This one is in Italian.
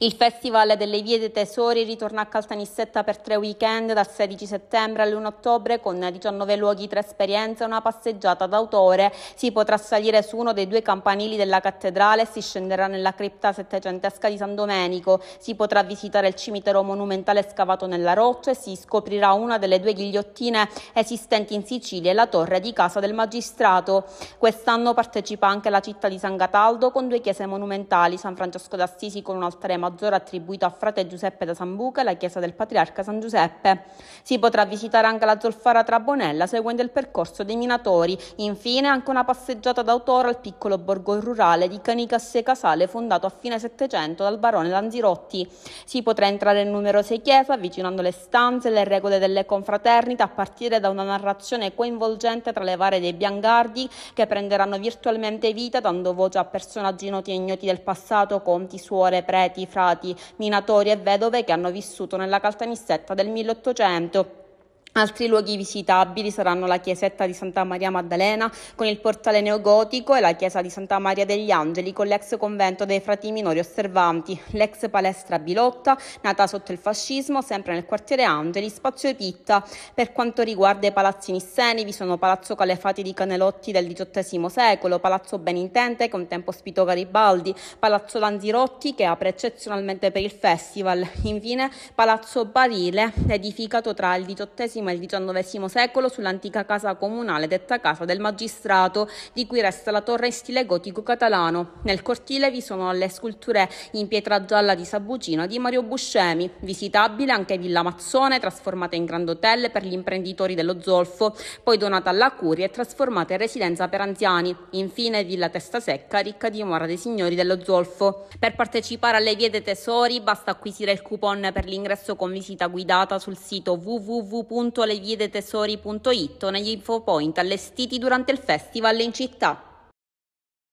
Il Festival delle Vie dei Tesori ritorna a Caltanissetta per tre weekend dal 16 settembre all'1 ottobre con 19 luoghi, tre esperienze e una passeggiata d'autore. Si potrà salire su uno dei due campanili della cattedrale e si scenderà nella cripta settecentesca di San Domenico. Si potrà visitare il cimitero monumentale scavato nella roccia e si scoprirà una delle due ghigliottine esistenti in Sicilia e la torre di casa del magistrato. Quest'anno partecipa anche la città di San Cataldo con due chiese monumentali, San Francesco d'Assisi con un altare maggiore attribuito a frate Giuseppe da Sambuca e la chiesa del patriarca San Giuseppe. Si potrà visitare anche la zolfara Trabonella seguendo il percorso dei minatori. Infine anche una passeggiata d'autore al piccolo borgo rurale di Canicasse Casale fondato a fine Settecento dal barone Lanzirotti. Si potrà entrare in numerose chiese avvicinando le stanze e le regole delle confraternite a partire da una narrazione coinvolgente tra le varie dei Biangardi che prenderanno virtualmente vita dando voce a personaggi noti e ignoti del passato, conti, suore, preti, fratelli massacrati, minatori e vedove che hanno vissuto nella Caltanissetta del 1800 Altri luoghi visitabili saranno la chiesetta di Santa Maria Maddalena con il portale neogotico e la chiesa di Santa Maria degli Angeli con l'ex convento dei frati minori osservanti, l'ex palestra Bilotta, nata sotto il fascismo, sempre nel quartiere Angeli, spazio Pitta. Per quanto riguarda i palazzi nisseni, vi sono Palazzo Calefati di Canelotti del XVIII secolo, Palazzo Benintente che un tempo ospitò Garibaldi, Palazzo Lanzirotti che apre eccezionalmente per il festival, infine Palazzo Barile edificato tra il XVIII fuma il XIX secolo sull'antica casa comunale detta Casa del Magistrato, di cui resta la torre in stile gotico catalano. Nel cortile vi sono le sculture in pietra gialla di Sabucino di Mario Buscemi, visitabile anche Villa Mazzone, trasformata in Grand Hotel per gli imprenditori dello zolfo, poi donata alla curia e trasformata in residenza per anziani. Infine Villa Testa Secca, ricca dimora dei signori dello zolfo. Per partecipare alle vie dei tesori basta acquisire il coupon per l'ingresso con visita guidata sul sito www alle negli infopoint allestiti durante il festival in città.